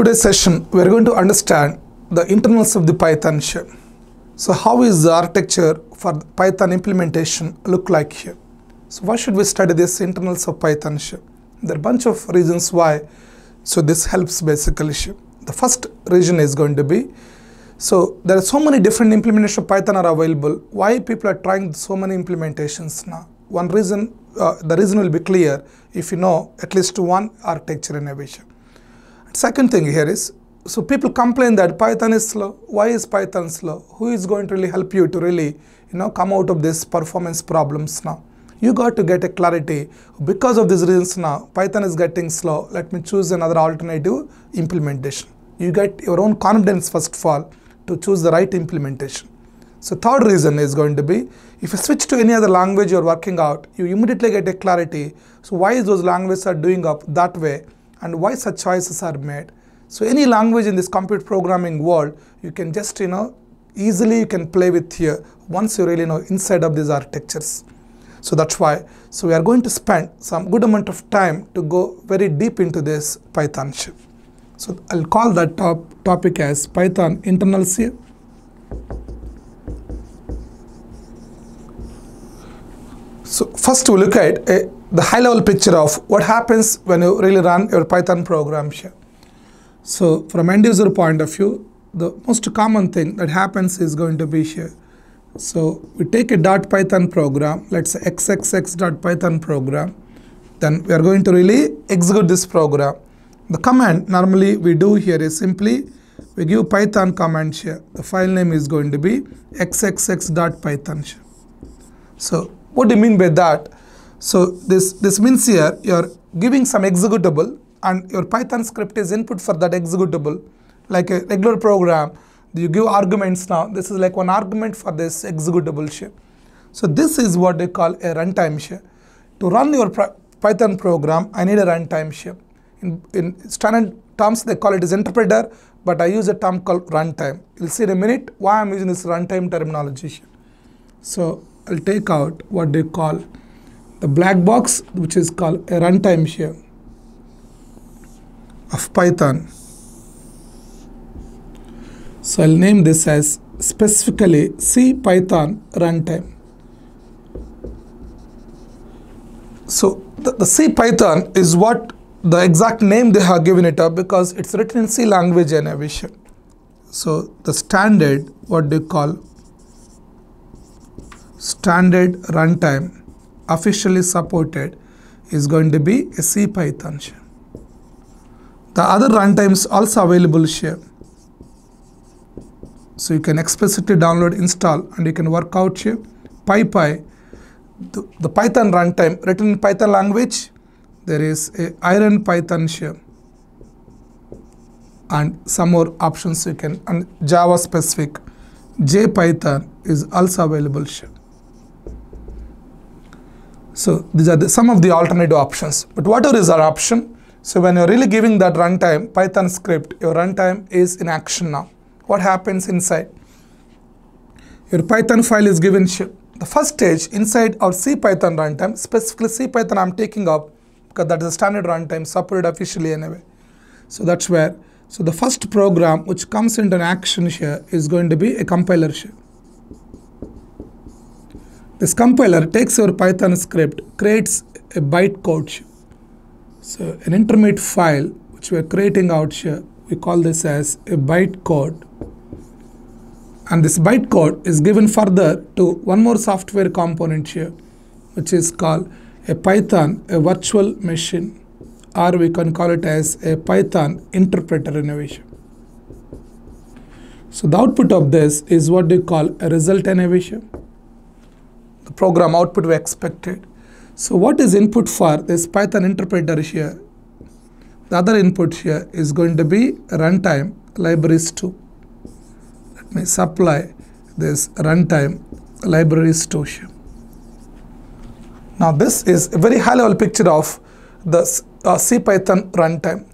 Today's session, we are going to understand the internals of the Python shell. So how is the architecture for the Python implementation look like here? So why should we study this internals of Python shell? There are a bunch of reasons why. So this helps basically The first reason is going to be, so there are so many different implementation of Python are available. Why people are trying so many implementations now? One reason, uh, the reason will be clear if you know at least one architecture innovation. Second thing here is, so people complain that Python is slow. Why is Python slow? Who is going to really help you to really, you know, come out of these performance problems now? You got to get a clarity. Because of these reasons now, Python is getting slow. Let me choose another alternative implementation. You get your own confidence first of all to choose the right implementation. So third reason is going to be, if you switch to any other language you're working out, you immediately get a clarity. So why is those languages are doing up that way? and why such choices are made. So any language in this computer programming world, you can just, you know, easily you can play with here once you really know inside of these architectures. So that's why, so we are going to spend some good amount of time to go very deep into this Python chip. So I'll call that top topic as Python internals here. So first we look at eh, the high level picture of what happens when you really run your Python program here. So from end user point of view, the most common thing that happens is going to be here. So we take a dot .python program, let's say xxx.python program, then we are going to really execute this program. The command normally we do here is simply we give python command here. The file name is going to be xxx.python. So what do you mean by that? So this, this means here you're giving some executable and your Python script is input for that executable like a regular program. You give arguments now. This is like one argument for this executable So this is what they call a runtime shape. To run your Python program, I need a runtime shape. In, in standard terms, they call it as interpreter, but I use a term called runtime. You'll see in a minute why I'm using this runtime terminology. So I'll take out what they call the black box which is called a runtime shell of Python. So I'll name this as specifically C Python runtime. So the, the C Python is what the exact name they have given it up because it's written in C language and So the standard what they call standard runtime officially supported is going to be a C Python The other runtimes also available here. So you can explicitly download, install, and you can work out here. PyPy, the, the Python runtime written in Python language, there is a Iron Python here, and some more options you can and Java specific. JPython is also available here. So these are the, some of the alternative options. But whatever is our option, so when you're really giving that runtime, Python script, your runtime is in action now. What happens inside? Your Python file is given shape. The first stage inside our C Python runtime, specifically C Python I'm taking up because that is a standard runtime supported officially anyway. So that's where, so the first program which comes into action here is going to be a compiler share. This compiler takes your Python script, creates a bytecode. So an intermediate file which we are creating out here, we call this as a bytecode. And this bytecode is given further to one more software component here, which is called a Python, a virtual machine, or we can call it as a Python interpreter innovation. So the output of this is what we call a result innovation program output we expected. So what is input for this Python interpreter here? The other input here is going to be runtime libraries 2. Let me supply this runtime libraries 2 here. Now this is a very high level picture of the uh, C Python runtime.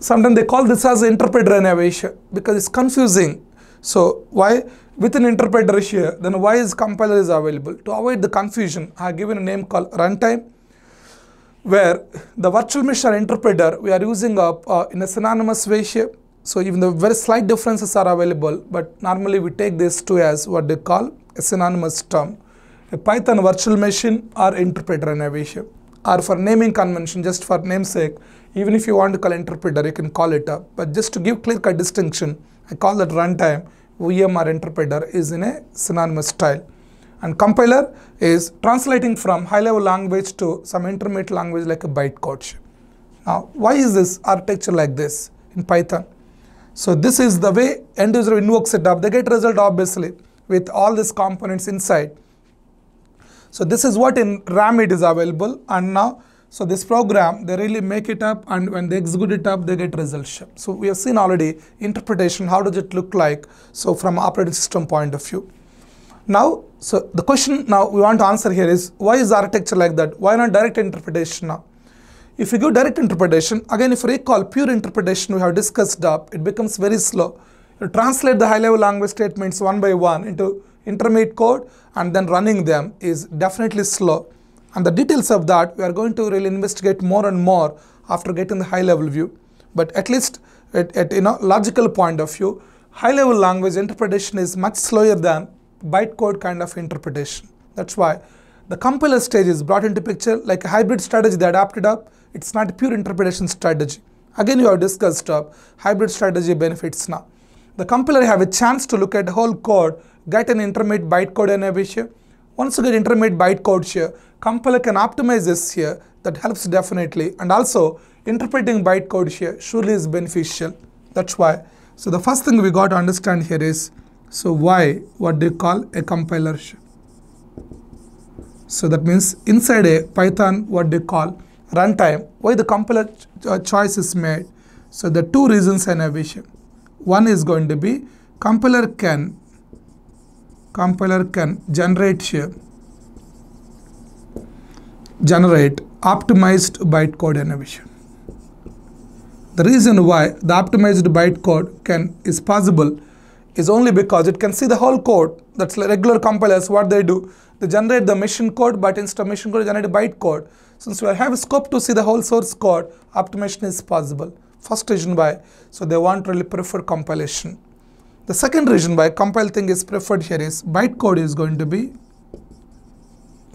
Sometimes they call this as interpreter innovation because it's confusing. So why with an interpreter here, then why is compiler is available? To avoid the confusion, I have given a name called runtime, where the virtual machine interpreter we are using up uh, in a synonymous way here. So even the very slight differences are available, but normally we take this two as what they call a synonymous term. A Python virtual machine or interpreter in a way here. Or for naming convention, just for namesake, even if you want to call interpreter, you can call it up. But just to give clear-cut distinction, I call that runtime VM or interpreter is in a synonymous style. And compiler is translating from high-level language to some intermediate language like a bytecode. Now, why is this architecture like this in Python? So this is the way end user invokes it up. They get result obviously with all these components inside. So this is what in RAM it is available and now so this program, they really make it up and when they execute it up, they get results. So we have seen already interpretation, how does it look like? So from operating system point of view. Now, so the question now we want to answer here is, why is architecture like that? Why not direct interpretation now? If you give direct interpretation, again if you recall pure interpretation we have discussed up, it becomes very slow. You translate the high level language statements one by one into intermediate code and then running them is definitely slow and the details of that we are going to really investigate more and more after getting the high level view but at least at, at you know logical point of view high level language interpretation is much slower than bytecode kind of interpretation that's why the compiler stage is brought into picture like a hybrid strategy they adapted up it's not pure interpretation strategy again you have discussed up hybrid strategy benefits now the compiler have a chance to look at the whole code get an intermediate bytecode in a here once you get intermediate bytecode here compiler can optimize this here. That helps definitely. And also, interpreting bytecode here surely is beneficial. That's why. So the first thing we got to understand here is, so why, what do you call a compiler? So that means inside a Python, what do you call runtime, why the compiler ch uh, choice is made. So the two reasons I mentioned. One is going to be compiler can compiler can generate here generate optimized bytecode innovation. The reason why the optimized bytecode can is possible is only because it can see the whole code. That's like regular compilers, what they do. They generate the machine code, but instead of machine code, generate bytecode. Since we have scope to see the whole source code, optimization is possible. First reason why, so they want really prefer compilation. The second reason why compile thing is preferred here is bytecode is going to be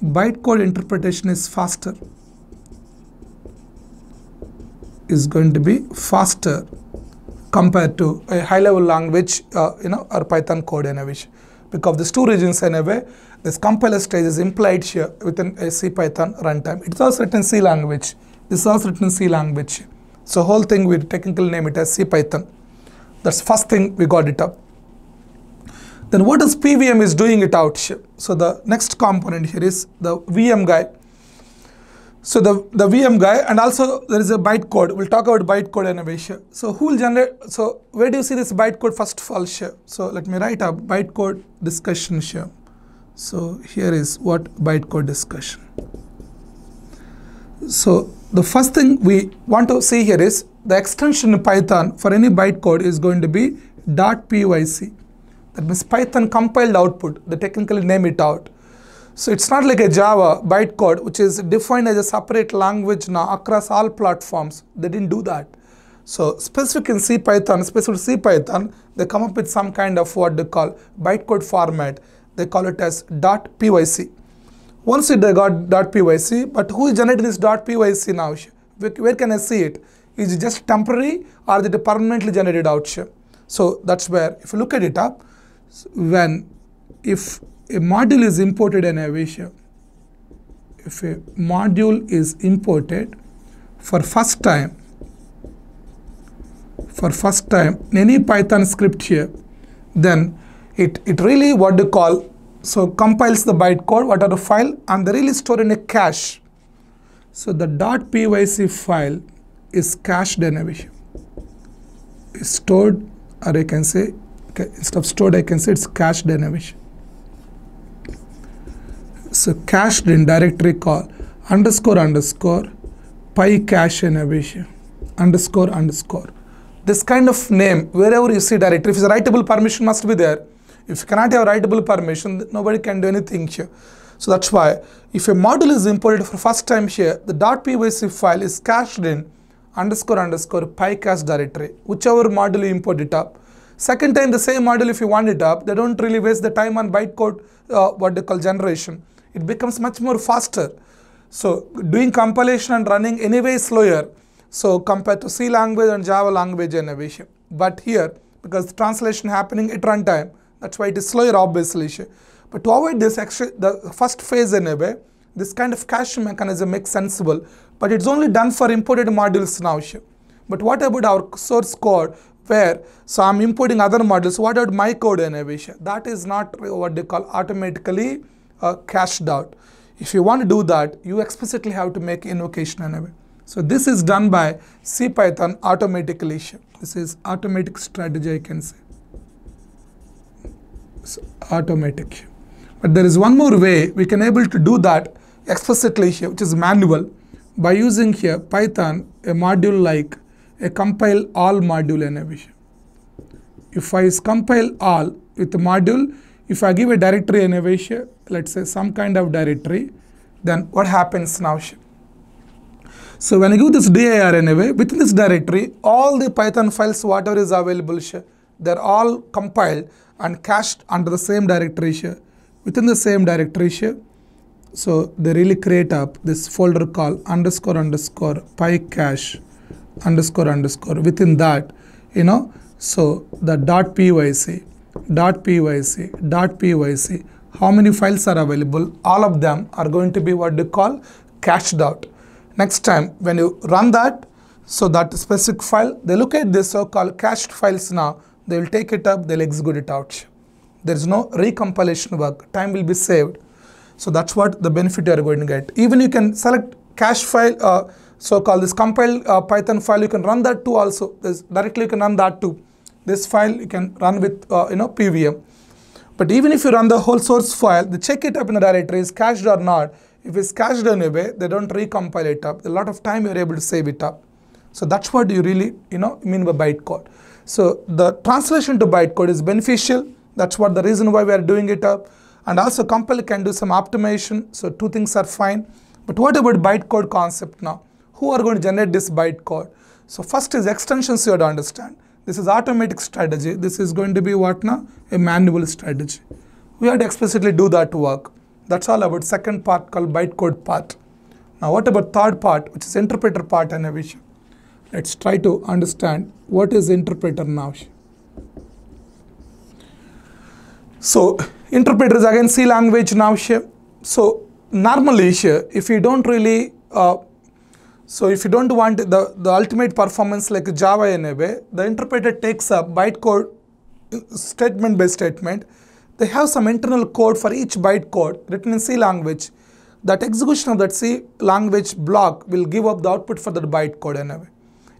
bytecode interpretation is faster is going to be faster compared to a high level language uh, you know or python code in a because this two regions anyway. this compiler stage is implied here within a c python runtime it's also written c language this is also written c language so whole thing we technically name it as c python that's first thing we got it up then what is PVM is doing it out here? So the next component here is the VM guy. So the, the VM guy and also there is a bytecode. We'll talk about bytecode in a bit. here. So who will generate, so where do you see this bytecode first of all here? So let me write up bytecode discussion here. So here is what bytecode discussion. So the first thing we want to see here is the extension in Python for any bytecode is going to be .pyc. That means Python compiled output, they technically name it out. So it's not like a Java bytecode, which is defined as a separate language now across all platforms. They didn't do that. So specific in C Python, specific C Python, they come up with some kind of what they call bytecode format. They call it as .pyc. Once it got .pyc, but who is generating this .pyc now? Where can I see it? Is it just temporary or is it permanently generated out? So that's where, if you look at it up, when if a module is imported in Avisha, if a module is imported for first time, for first time any Python script here, then it, it really what they call, so compiles the bytecode, what are the file and they really store in a cache. So the .pyc file is cached in Avisha, is stored or I can say instead of stored I can say it's cached innovation. So cached in directory call underscore underscore pi cache innovation underscore underscore. This kind of name wherever you see directory if it's writable permission must be there. If you cannot have writable permission nobody can do anything here. So that's why if a model is imported for first time here, the .pyc file is cached in underscore underscore pycast directory. Whichever model you import it up, Second time the same model if you wind it up, they don't really waste the time on bytecode uh, what they call generation. It becomes much more faster. So doing compilation and running anyway slower. So compared to C language and Java language and But here, because translation happening at runtime, that's why it is slower obviously. But to avoid this, actually, the first phase anyway, this kind of caching mechanism makes sensible. But it's only done for imported modules now. But what about our source code where so I'm importing other modules. What about my code innovation? That is not what they call automatically uh, cached out. If you want to do that, you explicitly have to make invocation anyway. So this is done by CPython automatically. This is automatic strategy, I can say. It's automatic. But there is one more way we can able to do that explicitly which is manual, by using here Python, a module like a compile all module inhibition. If I compile all with module, if I give a directory innovation, let's say some kind of directory, then what happens now? So when I give this dir anyway, within this directory, all the Python files, whatever is available, they're all compiled and cached under the same directory. Within the same directory, so they really create up this folder called underscore underscore pycache underscore underscore within that you know so the dot pyc dot pyc dot pyc how many files are available all of them are going to be what you call cached out next time when you run that so that specific file they look at this so-called cached files now they will take it up they'll execute it out there is no recompilation work time will be saved so that's what the benefit you are going to get even you can select cache file uh, so call this compile uh, python file you can run that too also this directly you can run that too this file you can run with uh, you know pvm but even if you run the whole source file they check it up in the directory is cached or not if it's cached anyway they don't recompile it up a lot of time you're able to save it up so that's what you really you know mean by bytecode so the translation to bytecode is beneficial that's what the reason why we are doing it up and also compile can do some optimization so two things are fine but what about bytecode concept now who are going to generate this bytecode. So first is extensions you have to understand. This is automatic strategy. This is going to be what now? A manual strategy. We have to explicitly do that work. That's all about second part called bytecode part. Now what about third part which is interpreter part and Avisha? Let's try to understand what is interpreter now. So interpreter is again C language now. So normally if you don't really uh, so if you don't want the, the ultimate performance like Java anyway, the interpreter takes a bytecode statement by statement. They have some internal code for each bytecode written in C language. That execution of that C language block will give up the output for that bytecode anyway.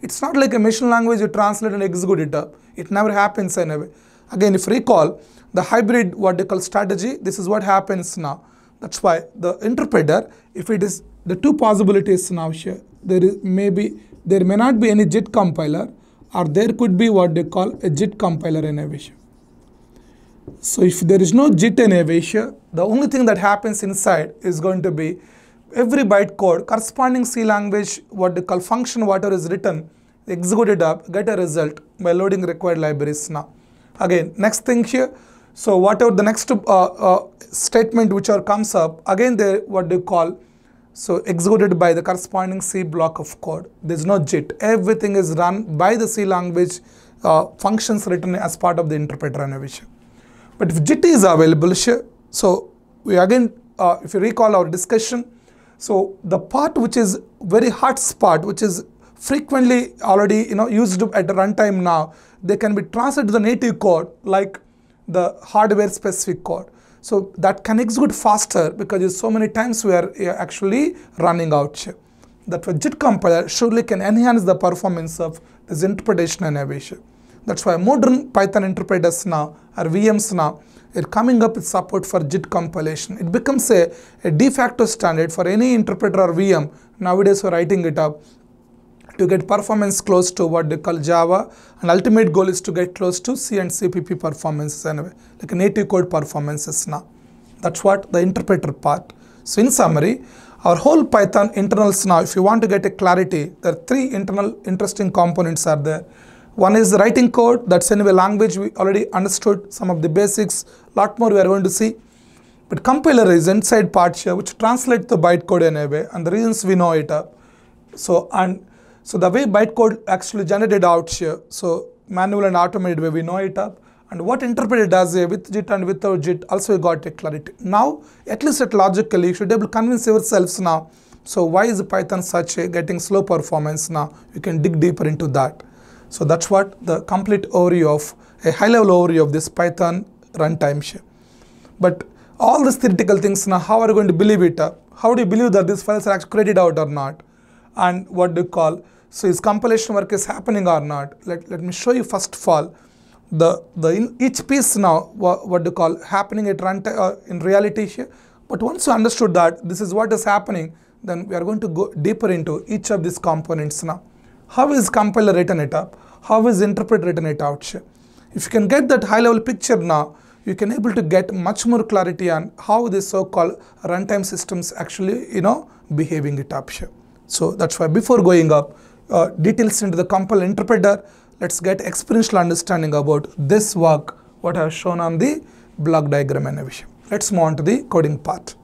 It's not like a machine language you translate and execute it up. It never happens anyway. Again, if recall, the hybrid what they call strategy, this is what happens now. That's why the interpreter, if it is the two possibilities now here, there is maybe there may not be any JIT compiler or there could be what they call a JIT compiler innovation. So if there is no JIT innovation, the only thing that happens inside is going to be every bytecode corresponding C language what they call function whatever is written executed up get a result by loading required libraries now. Again next thing here so whatever the next uh, uh, statement which comes up again they what they call so executed by the corresponding C block of code. There's no JIT. Everything is run by the C language uh, functions written as part of the interpreter innovation. But if JIT is available, so we again, uh, if you recall our discussion, so the part which is very hot spot, which is frequently already you know used at runtime now, they can be translated to the native code like the hardware specific code. So that can execute faster because so many times we are actually running out. That way JIT compiler surely can enhance the performance of this interpretation and evasion. That's why modern Python interpreters now or VMs now are coming up with support for JIT compilation. It becomes a, a de facto standard for any interpreter or VM. Nowadays we're writing it up to get performance close to what they call Java and ultimate goal is to get close to C and CPP performances anyway like native code performances now that's what the interpreter part so in summary our whole Python internals now if you want to get a clarity there are three internal interesting components are there one is writing code that's anyway language we already understood some of the basics lot more we are going to see but compiler is inside part here which translates the bytecode anyway and the reasons we know it up. So and so the way bytecode actually generated out here, so manual and automated way we know it up. And what interpreter does with JIT and without JIT also got a clarity. Now, at least at logically, you should be able to convince yourselves now. So why is Python such a getting slow performance now? You can dig deeper into that. So that's what the complete overview of a high level overview of this Python runtime here. But all these theoretical things now, how are you going to believe it? How do you believe that these files are actually created out or not? And what do you call so is compilation work is happening or not? Let, let me show you first of all the, the in each piece now what, what do you call happening at runtime uh, in reality here. But once you understood that this is what is happening, then we are going to go deeper into each of these components now. How is compiler written it up? How is interpret written it out here? If you can get that high level picture now, you can able to get much more clarity on how this so-called runtime systems actually, you know, behaving it up here. So that's why before going up, uh, details into the compiler interpreter. Let's get experiential understanding about this work, what I have shown on the block diagram and everything. Let's move on to the coding part.